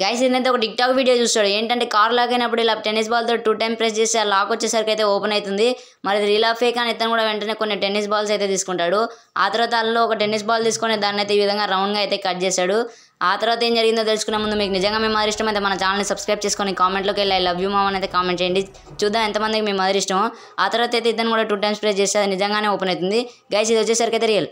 guys ఏంటంటే ఒక TikTok video చూస్తాడు ఏంటంటే కార్ లాక్ అయినప్పుడు ఇలా టెన్నిస్ బాల్తో టూ టైం ప్రెస్ చేసి ఆ లాక్ వచ్చేసరికి అయితే ఓపెన్ అవుతుంది మరి రీల్ ఆఫ్ ఫేక్ అని ఇతను కూడా వెంటనే కొన్ని టెన్నిస్ బాల్స్ అయితే తీసుకుంటాడు ఆ తర్వాత అందులో ఒక టెన్నిస్ బాల్ తీసుకొని దాన్ని అయితే ఈ విధంగా రౌండ్గా అయితే కట్ చేశాడు ఆ తర్వాత ఏం జరిగిందో తెలుసుకునే ముందు మీకు నిజంగా మీ మదర్ ఇష్టం అయితే మన ఛానల్ని సబ్స్క్రైబ్ చేసుకొని కామెంట్లోకి వెళ్ళి ఐ లవ్ యూ మామ్ అయితే కామెంట్ చేయండి చూద్దాం ఎంతమందికి మీ మదర్ ఇష్టం ఆ తర్వాత అయితే ఇతను కూడా టూ టైమ్స్ ప్రెస్ చేస్తే నిజంగానే ఓపెన్ అవుతుంది గైస్ ఇది వచ్చేసరికి అయితే రియల్